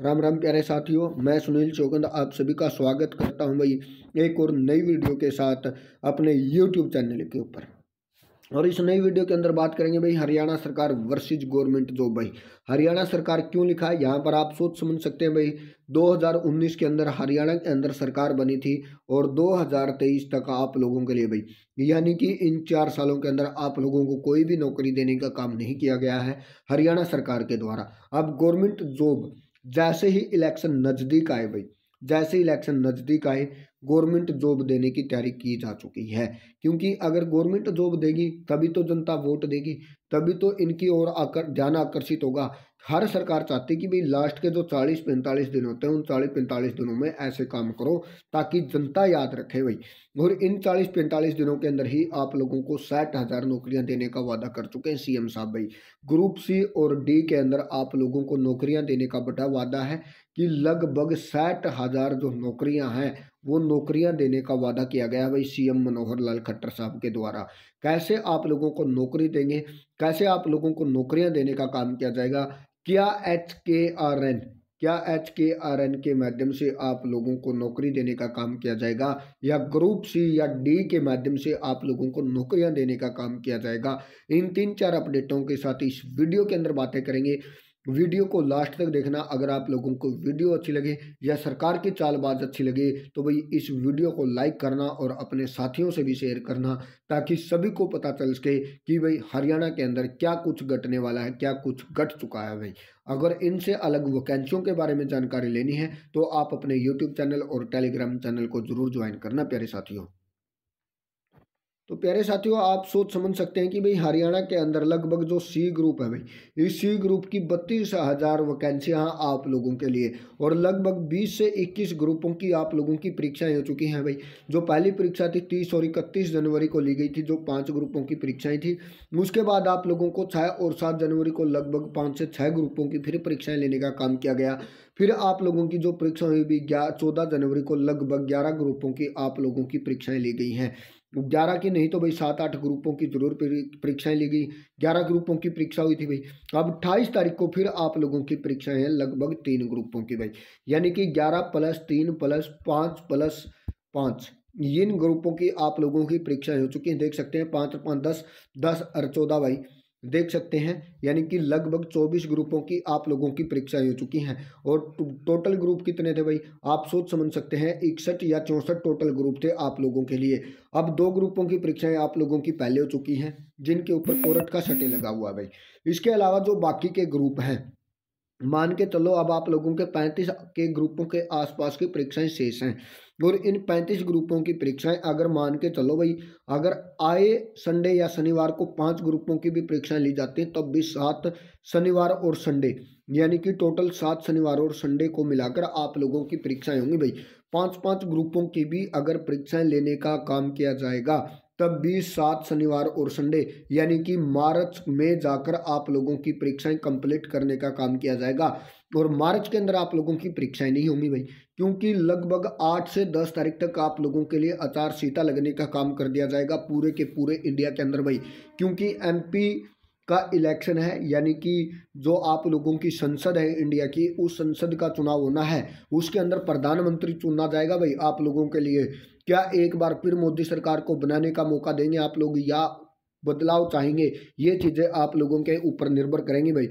राम राम प्यारे साथियों मैं सुनील चौकंद आप सभी का स्वागत करता हूं भाई एक और नई वीडियो के साथ अपने यूट्यूब चैनल के ऊपर और इस नई वीडियो के अंदर बात करेंगे भाई हरियाणा सरकार वर्सेज गवर्नमेंट जॉब भाई हरियाणा सरकार क्यों लिखा है यहाँ पर आप सोच समझ सकते हैं भाई 2019 के अंदर हरियाणा के अंदर सरकार बनी थी और 2023 तक आप लोगों के लिए भाई यानी कि इन चार सालों के अंदर आप लोगों को कोई भी नौकरी देने का काम नहीं किया गया है हरियाणा सरकार के द्वारा अब गवर्नमेंट जॉब जैसे ही इलेक्शन नज़दीक आए भाई जैसे इलेक्शन नज़दीक आए गवर्नमेंट जॉब देने की तैयारी की जा चुकी है क्योंकि अगर गवर्नमेंट जॉब देगी तभी तो जनता वोट देगी तभी तो इनकी ओर आकर ध्यान आकर्षित होगा हर सरकार चाहती है कि भाई लास्ट के जो चालीस पैंतालीस दिन होते हैं उन चालीस पैंतालीस दिनों में ऐसे काम करो ताकि जनता याद रखे भाई और इन चालीस पैंतालीस दिनों के अंदर ही आप लोगों को साठ हज़ार नौकरियां देने का वादा कर चुके हैं सीएम साहब भाई ग्रुप सी और डी के अंदर आप लोगों को नौकरियां देने का बड़ा वादा है कि लगभग साठ हज़ार जो नौकरियाँ हैं वो नौकरियां देने का वादा किया गया है भाई सीएम मनोहर लाल खट्टर साहब के द्वारा कैसे आप लोगों को नौकरी देंगे कैसे आप लोगों को नौकरियां देने का काम किया जाएगा क्या एच के आर एन क्या एच के आर एन के माध्यम से आप लोगों को नौकरी देने का काम किया जाएगा या ग्रुप सी या डी के माध्यम से आप लोगों को नौकरियां देने का काम किया जाएगा इन तीन चार अपडेटों के साथ इस वीडियो के अंदर बातें करेंगे वीडियो को लास्ट तक देखना अगर आप लोगों को वीडियो अच्छी लगे या सरकार की चालबाज अच्छी लगे तो भाई इस वीडियो को लाइक करना और अपने साथियों से भी शेयर करना ताकि सभी को पता चल सके कि भाई हरियाणा के अंदर क्या कुछ घटने वाला है क्या कुछ घट चुका है भाई अगर इनसे अलग वैकेंसियों के बारे में जानकारी लेनी है तो आप अपने यूट्यूब चैनल और टेलीग्राम चैनल को जरूर ज्वाइन करना प्यारे साथियों तो प्यारे साथियों आप सोच समझ सकते हैं कि भाई हरियाणा के अंदर लगभग जो सी ग्रुप है भाई इस सी ग्रुप की बत्तीस हज़ार वैकेंसियाँ आप लोगों के लिए और लगभग 20 से 21 ग्रुपों की आप लोगों की परीक्षाएं हो चुकी हैं भाई जो पहली परीक्षा थी 30 और इकतीस जनवरी को ली गई थी जो पांच ग्रुपों की परीक्षाएं थी उसके बाद आप लोगों को छः और सात जनवरी को लगभग पाँच से छः ग्रुपों की फिर परीक्षाएँ लेने का काम किया गया फिर आप लोगों की जो परीक्षाएं हुई भी चौदह जनवरी को लगभग ग्यारह ग्रुपों की आप लोगों की परीक्षाएं ली गई हैं ग्यारह की नहीं तो भाई सात आठ ग्रुपों की जरूर परीक्षाएं ली गई ग्यारह ग्रुपों की परीक्षा हुई थी भाई अब अट्ठाईस तारीख को फिर आप लोगों की परीक्षाएं हैं लगभग तीन ग्रुपों की भाई यानी कि ग्यारह प्लस तीन प्लस पाँच प्लस पाँच इन ग्रुपों की आप लोगों की परीक्षाएं हो चुकी हैं देख सकते हैं पाँच पाँच दस दस और चौदह भाई देख सकते हैं यानी कि लगभग 24 ग्रुपों की आप लोगों की परीक्षाएं हो चुकी हैं और टोटल ग्रुप कितने थे भाई आप सोच समझ सकते हैं इकसठ या चौंसठ टोटल ग्रुप थे आप लोगों के लिए अब दो ग्रुपों की परीक्षाएं आप लोगों की पहले हो चुकी हैं जिनके ऊपर कोरट का सटे लगा हुआ है भाई इसके अलावा जो बाकी के ग्रुप हैं मान के चलो अब आप लोगों के पैंतीस के ग्रुपों के आसपास की परीक्षाएं शेष हैं और इन पैंतीस ग्रुपों की परीक्षाएं अगर मान के चलो भाई अगर आए संडे या शनिवार को पांच ग्रुपों की भी परीक्षाएं ली जाती हैं तब भी सात शनिवार और संडे यानी कि टोटल सात शनिवार और संडे को मिलाकर आप लोगों की परीक्षाएं होंगी भाई पांच पांच ग्रुपों की भी अगर परीक्षाएं लेने का काम किया जाएगा तब भी सात शनिवार और संडे यानी कि मार्च में जाकर आप लोगों की परीक्षाएं कंप्लीट करने का काम किया जाएगा और मार्च के अंदर आप लोगों की परीक्षाएं नहीं होंगी भाई क्योंकि लगभग आठ से दस तारीख तक आप लोगों के लिए आचार सीता लगने का काम कर दिया जाएगा पूरे के पूरे इंडिया के अंदर भाई क्योंकि एम का इलेक्शन है यानी कि जो आप लोगों की संसद है इंडिया की उस संसद का चुनाव होना है उसके अंदर प्रधानमंत्री चुना जाएगा भाई आप लोगों के लिए क्या एक बार फिर मोदी सरकार को बनाने का मौका देंगे आप लोग या बदलाव चाहेंगे ये चीज़ें आप लोगों के ऊपर निर्भर करेंगे भाई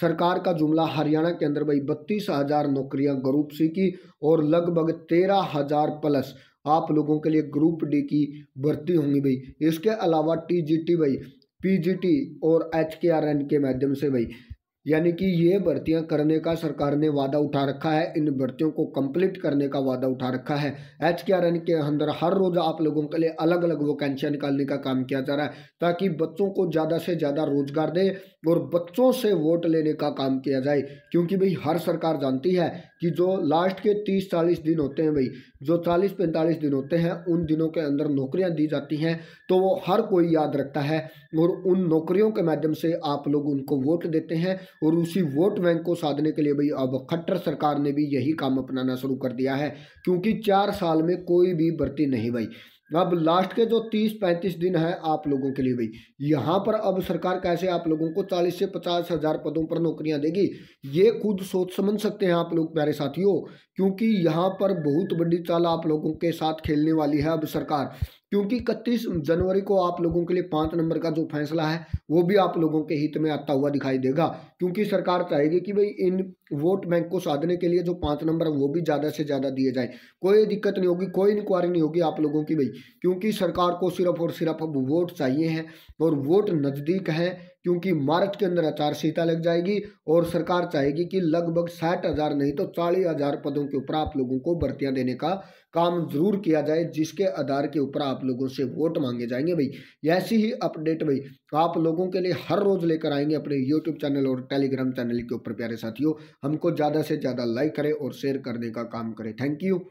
सरकार का जुमला हरियाणा के अंदर भाई बत्तीस हज़ार नौकरियाँ ग्रुप सी की और लगभग तेरह हज़ार प्लस आप लोगों के लिए ग्रुप डी की भर्ती होंगी भाई इसके अलावा टीजीटी भाई पीजीटी और एच के आर एन के माध्यम से भाई यानी कि ये भर्तियां करने का सरकार ने वादा उठा रखा है इन भर्तियों को कंप्लीट करने का वादा उठा रखा है एच के आर एन के अंदर हर रोज़ आप लोगों के लिए अलग अलग वैकेंसियाँ निकालने का काम किया जा रहा है ताकि बच्चों को ज़्यादा से ज़्यादा रोजगार दे और बच्चों से वोट लेने का काम किया जाए क्योंकि भाई हर सरकार जानती है कि जो लास्ट के तीस चालीस दिन होते हैं भाई जो चालीस पैंतालीस दिन होते हैं उन दिनों के अंदर नौकरियाँ दी जाती हैं तो वो हर कोई याद रखता है और उन नौकरियों के माध्यम से आप लोग उनको वोट देते हैं और उसी वोट बैंक को साधने के लिए भाई अब खट्टर सरकार ने भी यही काम अपनाना शुरू कर दिया है क्योंकि चार साल में कोई भी भर्ती नहीं भाई अब लास्ट के जो तीस पैंतीस दिन है आप लोगों के लिए भाई यहाँ पर अब सरकार कैसे आप लोगों को चालीस से पचास हजार पदों पर नौकरियां देगी ये खुद सोच समझ सकते हैं आप लोग प्यारे साथियों क्योंकि यहाँ पर बहुत बड़ी चाल आप लोगों के साथ खेलने वाली है अब सरकार क्योंकि इकतीस जनवरी को आप लोगों के लिए पाँच नंबर का जो फैसला है वो भी आप लोगों के हित में आता हुआ दिखाई देगा क्योंकि सरकार चाहेगी कि भाई इन वोट बैंक को साधने के लिए जो पाँच नंबर है वो भी ज़्यादा से ज़्यादा दिए जाए कोई दिक्कत नहीं होगी कोई इंक्वायरी नहीं होगी आप लोगों की भाई क्योंकि सरकार को सिर्फ और सिर्फ अब वोट चाहिए हैं और वोट नज़दीक है क्योंकि मार्च के अंदर आचार संहिता लग जाएगी और सरकार चाहेगी कि लगभग साठ हज़ार नहीं तो चालीस हज़ार पदों के ऊपर आप लोगों को भर्तियां देने का काम जरूर किया जाए जिसके आधार के ऊपर आप लोगों से वोट मांगे जाएंगे भाई ऐसी ही अपडेट भाई आप लोगों के लिए हर रोज़ लेकर आएंगे अपने यूट्यूब चैनल और टेलीग्राम चैनल के ऊपर प्यारे साथियों हमको ज़्यादा से ज़्यादा लाइक करें और शेयर करने का काम करें थैंक यू